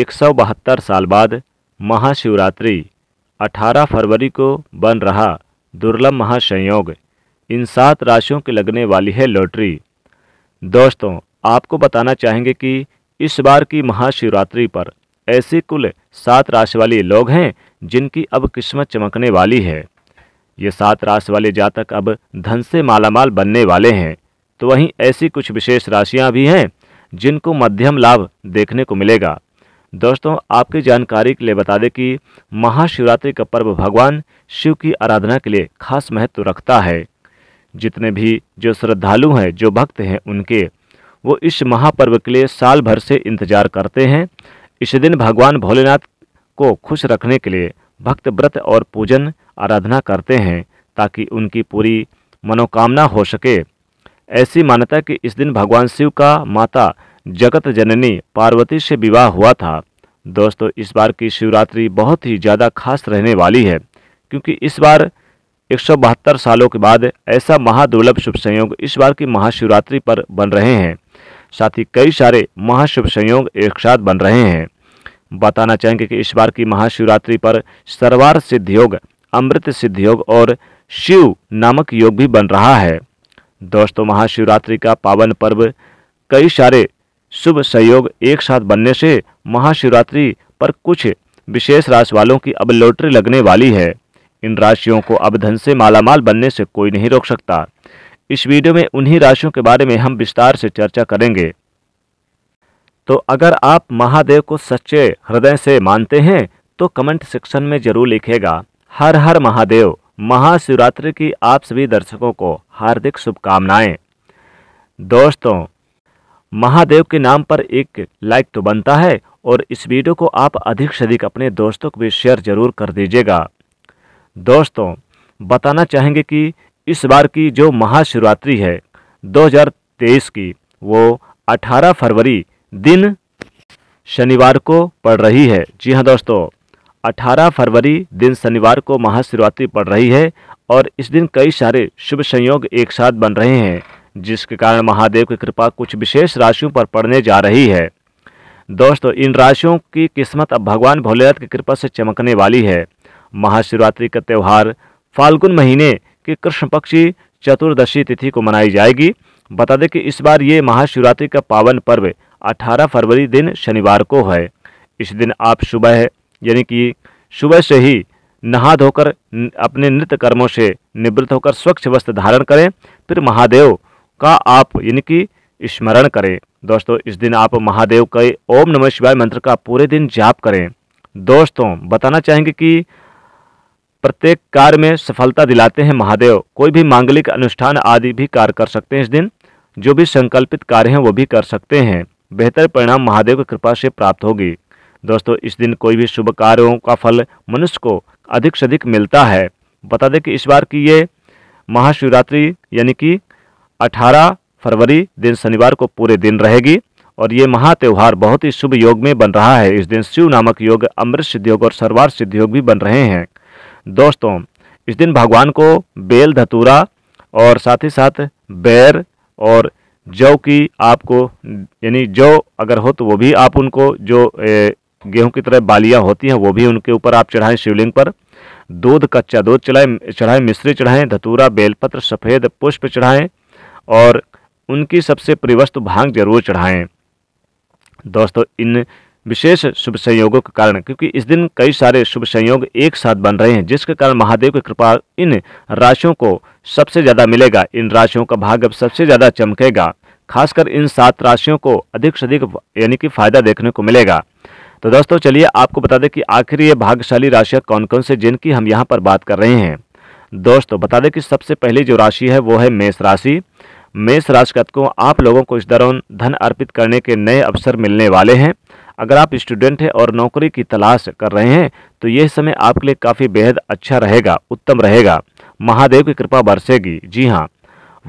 एक साल बाद महाशिवरात्रि 18 फरवरी को बन रहा दुर्लभ महासंयोग इन सात राशियों की लगने वाली है लॉटरी दोस्तों आपको बताना चाहेंगे कि इस बार की महाशिवरात्रि पर ऐसे कुल सात राशि वाले लोग हैं जिनकी अब किस्मत चमकने वाली है ये सात राशि वाले जातक अब धन से मालामाल बनने वाले हैं तो वहीं ऐसी कुछ विशेष राशियां भी हैं जिनको मध्यम लाभ देखने को मिलेगा दोस्तों आपकी जानकारी के लिए बता दें कि महाशिवरात्रि का पर्व भगवान शिव की आराधना के लिए खास महत्व रखता है जितने भी जो श्रद्धालु हैं जो भक्त हैं उनके वो इस महापर्व के लिए साल भर से इंतजार करते हैं इस दिन भगवान भोलेनाथ को खुश रखने के लिए भक्त व्रत और पूजन आराधना करते हैं ताकि उनकी पूरी मनोकामना हो सके ऐसी मान्यता कि इस दिन भगवान शिव का माता जगत जननी पार्वती से विवाह हुआ था दोस्तों इस बार की शिवरात्रि बहुत ही ज़्यादा खास रहने वाली है क्योंकि इस बार एक सालों के बाद ऐसा महादुर्लभ शुभ संयोग इस बार की महाशिवरात्रि पर बन रहे हैं साथ ही कई सारे महाशुभ संयोग एक साथ बन रहे हैं बताना चाहेंगे कि इस बार की महाशिवरात्रि पर सरवार सिद्ध योग अमृत सिद्ध योग और शिव नामक योग भी बन रहा है दोस्तों महाशिवरात्रि का पावन पर्व कई सारे शुभ सहयोग एक साथ बनने से महाशिवरात्रि पर कुछ विशेष राशि वालों की अब लॉटरी लगने वाली है इन राशियों को अब धन से मालामाल बनने से कोई नहीं रोक सकता इस वीडियो में उन्हीं राशियों के बारे में हम विस्तार से चर्चा करेंगे तो अगर आप महादेव को सच्चे हृदय से मानते हैं तो कमेंट सेक्शन में जरूर लिखेगा हर हर महादेव महाशिवरात्रि की आप सभी दर्शकों को हार्दिक शुभकामनाएं दोस्तों महादेव के नाम पर एक लाइक तो बनता है और इस वीडियो को आप अधिक से अधिक अपने दोस्तों को भी शेयर जरूर कर दीजिएगा दोस्तों बताना चाहेंगे कि इस बार की जो महाशिवरात्रि है 2023 की वो 18 फरवरी दिन शनिवार को पड़ रही है जी हाँ दोस्तों 18 फरवरी दिन शनिवार को महाशिवरात्रि पड़ रही है और इस दिन कई सारे शुभ संयोग एक साथ बन रहे हैं जिसके कारण महादेव की कृपा कुछ विशेष राशियों पर पड़ने जा रही है दोस्तों इन राशियों की किस्मत अब भगवान भोलेनाथ की कृपा से चमकने वाली है महाशिवरात्रि का त्यौहार फाल्गुन महीने की कृष्ण पक्षी चतुर्दशी तिथि को मनाई जाएगी बता दें कि इस बार ये महाशिवरात्रि का पावन पर्व 18 फरवरी दिन शनिवार को है इस दिन आप सुबह यानी कि सुबह से ही नहा धोकर अपने नृत्य कर्मों से निवृत्त होकर स्वच्छ वस्त्र धारण करें फिर महादेव का आप यानी कि स्मरण करें दोस्तों इस दिन आप महादेव के ओम नमः शिवाय मंत्र का पूरे दिन जाप करें दोस्तों बताना चाहेंगे कि प्रत्येक कार्य में सफलता दिलाते हैं महादेव कोई भी मांगलिक अनुष्ठान आदि भी कार्य कर सकते हैं इस दिन जो भी संकल्पित कार्य हैं वो भी कर सकते हैं बेहतर परिणाम महादेव की कृपा से प्राप्त होगी दोस्तों इस दिन कोई भी शुभ कार्यों का फल मनुष्य को अधिक से अधिक मिलता है बता दें कि इस बार की ये महाशिवरात्रि यानी कि 18 फरवरी दिन शनिवार को पूरे दिन रहेगी और ये महा त्यौहार बहुत ही शुभ योग में बन रहा है इस दिन शिव नामक योग अमृत सिद्ध योग और सर्वार सिद्ध योग भी बन रहे हैं दोस्तों इस दिन भगवान को बेल धतूरा और साथ ही साथ बैर और जौ की आपको यानी जौ अगर हो तो वो भी आप उनको जो गेहूं की तरह बालियां होती हैं वो भी उनके ऊपर आप चढ़ाएं शिवलिंग पर दूध कच्चा दूध चढ़ाएं चढ़ाएं मिश्री चढ़ाएं धतूरा बेलपत्र सफ़ेद पुष्प चढ़ाएं और उनकी सबसे प्रिय वस्तु भांग जरूर चढ़ाएं दोस्तों इन विशेष शुभ संयोगों के कारण क्योंकि इस दिन कई सारे शुभ संयोग एक साथ बन रहे हैं जिसके कारण महादेव की कृपा इन राशियों को सबसे ज़्यादा मिलेगा इन राशियों का भाग्य सबसे ज़्यादा चमकेगा खासकर इन सात राशियों को अधिक से अधिक यानी कि फायदा देखने को मिलेगा तो दोस्तों चलिए आपको बता दें कि आखिर ये भाग्यशाली राशियाँ कौन कौन से जिनकी हम यहाँ पर बात कर रहे हैं दोस्तों बता दें कि सबसे पहली जो राशि है वो है मेष राशि मेष राशि को तो आप लोगों को इस दौरान धन अर्पित करने के नए अवसर मिलने वाले हैं अगर आप स्टूडेंट हैं और नौकरी की तलाश कर रहे हैं तो यह समय आपके लिए काफ़ी बेहद अच्छा रहेगा उत्तम रहेगा महादेव की कृपा बरसेगी जी हाँ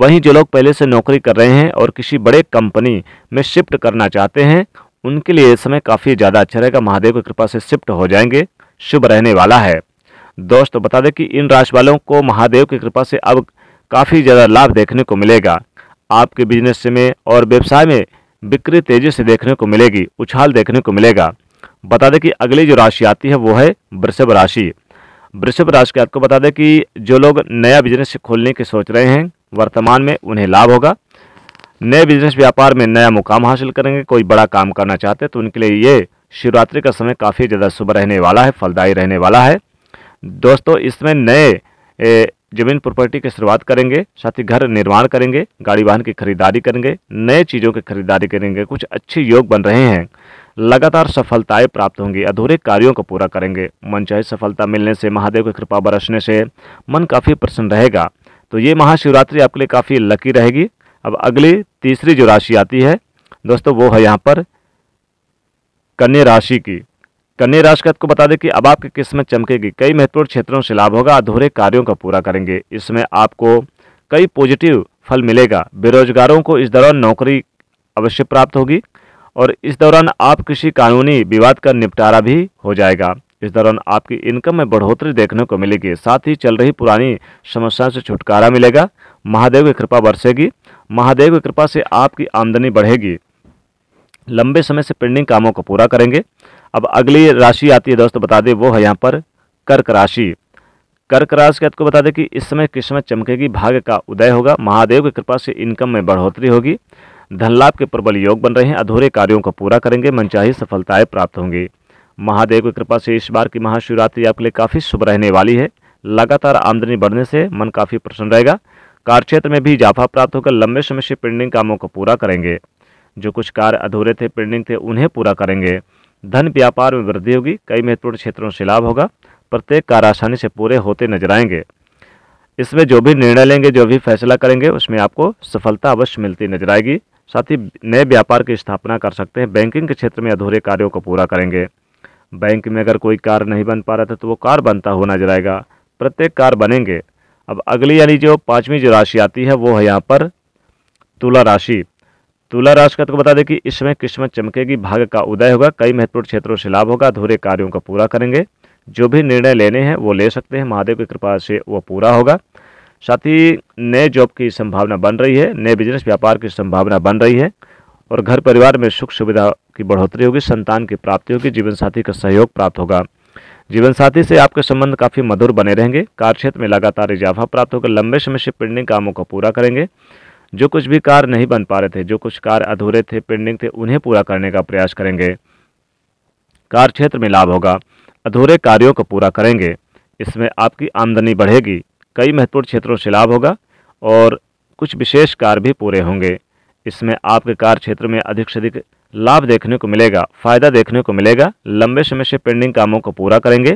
वहीं जो लोग पहले से नौकरी कर रहे हैं और किसी बड़े कंपनी में शिफ्ट करना चाहते हैं उनके लिए समय काफ़ी ज़्यादा अच्छा रहेगा महादेव की कृपा से शिफ्ट हो जाएंगे शुभ रहने वाला है दोस्तों बता दें कि इन राशि वालों को महादेव की कृपा से अब काफ़ी ज़्यादा लाभ देखने को मिलेगा आपके बिजनेस में और व्यवसाय में बिक्री तेजी से देखने को मिलेगी उछाल देखने को मिलेगा बता दें कि अगली जो राशि आती है वो है वृषभ राशि वृषभ राशि के आपको बता दें कि जो लोग नया बिजनेस खोलने की सोच रहे हैं वर्तमान में उन्हें लाभ होगा नए बिजनेस व्यापार में नया मुकाम हासिल करेंगे कोई बड़ा काम करना चाहते हैं तो उनके लिए ये शिवरात्रि का समय काफ़ी ज़्यादा शुभ रहने वाला है फलदायी रहने वाला है दोस्तों इसमें नए जमीन प्रॉपर्टी की शुरुआत करेंगे साथ ही घर निर्माण करेंगे गाड़ी वाहन की खरीदारी करेंगे नए चीज़ों की खरीदारी करेंगे कुछ अच्छे योग बन रहे हैं लगातार सफलताएं प्राप्त होंगी अधूरे कार्यों को पूरा करेंगे मनचाही सफलता मिलने से महादेव की कृपा बरसने से मन काफ़ी प्रसन्न रहेगा तो ये महाशिवरात्रि आपके लिए काफ़ी लकी रहेगी अब अगली तीसरी जो राशि आती है दोस्तों वो है यहाँ पर कन्या राशि की कन्या राशि को बता दें कि अब आपकी किस्मत चमकेगी कई महत्वपूर्ण क्षेत्रों से लाभ होगा अधूरे कार्यों का पूरा करेंगे इसमें आपको कई पॉजिटिव फल मिलेगा बेरोजगारों को इस दौरान नौकरी अवश्य प्राप्त होगी और इस दौरान आप किसी कानूनी विवाद का निपटारा भी हो जाएगा इस दौरान आपकी इनकम में बढ़ोतरी देखने को मिलेगी साथ ही चल रही पुरानी समस्या से छुटकारा मिलेगा महादेव की कृपा बरसेगी महादेव की कृपा से आपकी आमदनी बढ़ेगी लंबे समय से पेंडिंग कामों को पूरा करेंगे अब अगली राशि आती है दोस्तों बता दें वो है यहाँ पर कर्क राशि कर्क राशि के आपको बता दें कि इस समय किस्मत चमकेगी भाग्य का उदय होगा महादेव की कृपा से इनकम में बढ़ोतरी होगी धन लाभ के प्रबल योग बन रहे हैं अधूरे कार्यों को पूरा करेंगे मनचाही सफलताएं प्राप्त होंगी महादेव की कृपा से इस बार की महाशिवरात्रि आपके लिए काफ़ी शुभ रहने वाली है लगातार आमदनी बढ़ने से मन काफ़ी प्रसन्न रहेगा कार्यक्षेत्र में भी इजाफा प्राप्त होकर लंबे समय से पेंडिंग कामों को पूरा करेंगे जो कुछ कार्य अधूरे थे पेंडिंग थे उन्हें पूरा करेंगे धन व्यापार में वृद्धि होगी कई महत्वपूर्ण क्षेत्रों से लाभ होगा प्रत्येक कार्य आसानी से पूरे होते नजर आएंगे इसमें जो भी निर्णय लेंगे जो भी फैसला करेंगे उसमें आपको सफलता अवश्य मिलती नजर आएगी साथ ही नए व्यापार की स्थापना कर सकते हैं बैंकिंग के क्षेत्र में अधूरे कार्यों को पूरा करेंगे बैंक में अगर कोई कार नहीं बन पा रहा था तो वो कार बनता हुआ नजर आएगा प्रत्येक कार बनेंगे अब अगली यानी जो पाँचवीं जो राशि आती है वो है यहाँ पर तुला राशि तुला राशि का तो बता दें कि इस समय किस्मत चमकेगी भाग्य का उदय होगा कई महत्वपूर्ण क्षेत्रों से लाभ होगा अधूरे कार्यों का पूरा करेंगे जो भी निर्णय लेने हैं वो ले सकते हैं महादेव की कृपा से वो पूरा होगा साथ ही नए जॉब की संभावना बन रही है नए बिजनेस व्यापार की संभावना बन रही है और घर परिवार में सुख सुविधा की बढ़ोतरी होगी संतान की प्राप्ति होगी जीवन साथी का सहयोग प्राप्त होगा जीवन साथी से आपके संबंध काफ़ी मधुर बने रहेंगे कार्यक्षेत्र में लगातार इजाफा प्राप्त होगा लंबे समय से पेंडिंग कामों को पूरा करेंगे जो कुछ भी कार्य नहीं बन पा रहे थे जो कुछ कार्य अधूरे थे पेंडिंग थे उन्हें पूरा करने का प्रयास करेंगे कार्य क्षेत्र में लाभ होगा अधूरे कार्यों को पूरा करेंगे इसमें आपकी आमदनी बढ़ेगी कई महत्वपूर्ण क्षेत्रों से लाभ होगा और कुछ विशेष कार्य भी पूरे होंगे इसमें आपके कार्य क्षेत्र में अधिक से अधिक लाभ देखने को मिलेगा फ़ायदा देखने को मिलेगा लंबे समय से पेंडिंग कामों को पूरा करेंगे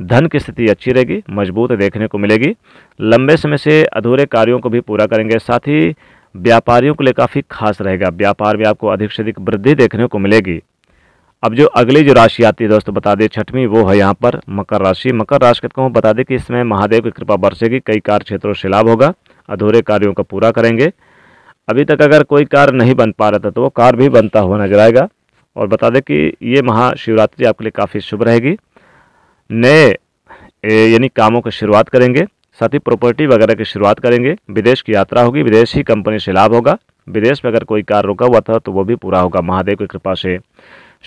धन की स्थिति अच्छी रहेगी मजबूत देखने को मिलेगी लंबे समय से अधूरे कार्यों को भी पूरा करेंगे साथ ही व्यापारियों के लिए काफ़ी खास रहेगा व्यापार में आपको अधिक से अधिक वृद्धि देखने को मिलेगी अब जो अगली जो राशि आती है दोस्तों बता दें छठवीं वो है यहाँ पर मकर राशि मकर राशि कहूँ बता दें कि इसमें महादेव की कृपा बरसेगी कई कार्य क्षेत्रों से लाभ होगा अधूरे कार्यों का पूरा करेंगे अभी तक अगर कोई कार्य नहीं बन पा रहा था तो वो कार्य भी बनता हुआ नजर आएगा और बता दें कि ये महाशिवरात्रि आपके लिए काफ़ी शुभ रहेगी नए यानी कामों की शुरुआत करेंगे साथ ही प्रॉपर्टी वगैरह की शुरुआत करेंगे विदेश की यात्रा होगी विदेश ही कंपनी से लाभ होगा विदेश में अगर कोई कार्य रुका हुआ था तो वो भी पूरा होगा महादेव की कृपा से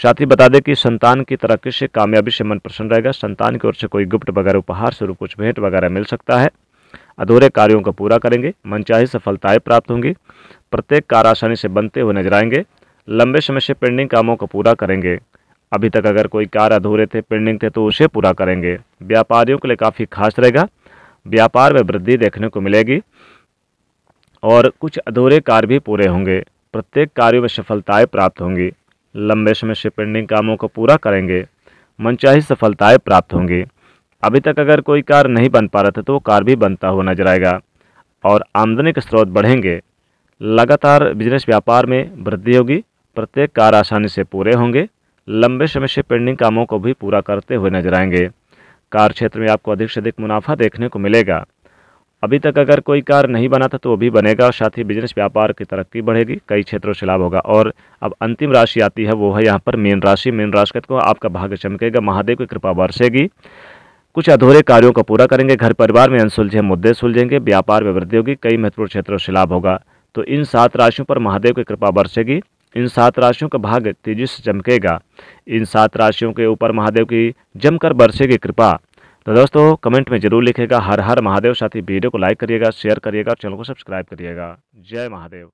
साथ ही बता दें कि संतान की तरक्की से कामयाबी से मन प्रसन्न रहेगा संतान की ओर से कोई गुप्त वगैरह उपहार स्वरूप कुछ भेंट वगैरह मिल सकता है अधूरे कार्यों को पूरा करेंगे मनचाही सफलताएं प्राप्त होंगी प्रत्येक कार आसानी से बनते हुए नजर आएंगे लंबे समय से पेंडिंग कामों को पूरा करेंगे अभी तक अगर कोई कार्य अधूरे थे पेंडिंग थे तो उसे पूरा करेंगे व्यापारियों के लिए काफ़ी खास रहेगा व्यापार में वृद्धि देखने को मिलेगी और कुछ अधूरे कार्य भी पूरे होंगे प्रत्येक कार्यों में सफलताएँ प्राप्त होंगी लंबे समय से पेंडिंग कामों को पूरा करेंगे मनचाही सफलताएँ प्राप्त होंगी अभी तक अगर कोई कार नहीं बन पा रहा था तो वो कार भी बनता हुआ नजर आएगा और आमदनी के स्रोत बढ़ेंगे लगातार बिजनेस व्यापार में वृद्धि होगी प्रत्येक कार आसानी से पूरे होंगे लंबे समय से पेंडिंग कामों को भी पूरा करते हुए नजर आएंगे कार क्षेत्र में आपको अधिक से अधिक मुनाफा देखने को मिलेगा अभी तक अगर कोई कार नहीं बना था तो वो भी बनेगा और साथ ही बिजनेस व्यापार की तरक्की बढ़ेगी कई क्षेत्रों से लाभ होगा और अब अंतिम राशि आती है वो है यहाँ पर मीन राशि मीन राशि को आपका भाग्य चमकेगा महादेव की कृपा बरसेगी कुछ अधूरे कार्यों को पूरा करेंगे घर परिवार में अनसुलझे मुद्दे सुलझेंगे व्यापार में वृद्धि होगी कई महत्वपूर्ण क्षेत्रों से लाभ होगा तो इन सात राशियों पर महादेव की कृपा बरसेगी इन सात राशियों का भाग्य तेजी से चमकेगा इन सात राशियों के ऊपर महादेव की जमकर बरसेगी कृपा तो दोस्तों कमेंट में जरूर लिखेगा हर हर महादेव साथ ही वीडियो को लाइक करिएगा शेयर करिएगा और चैनल को सब्सक्राइब करिएगा जय महादेव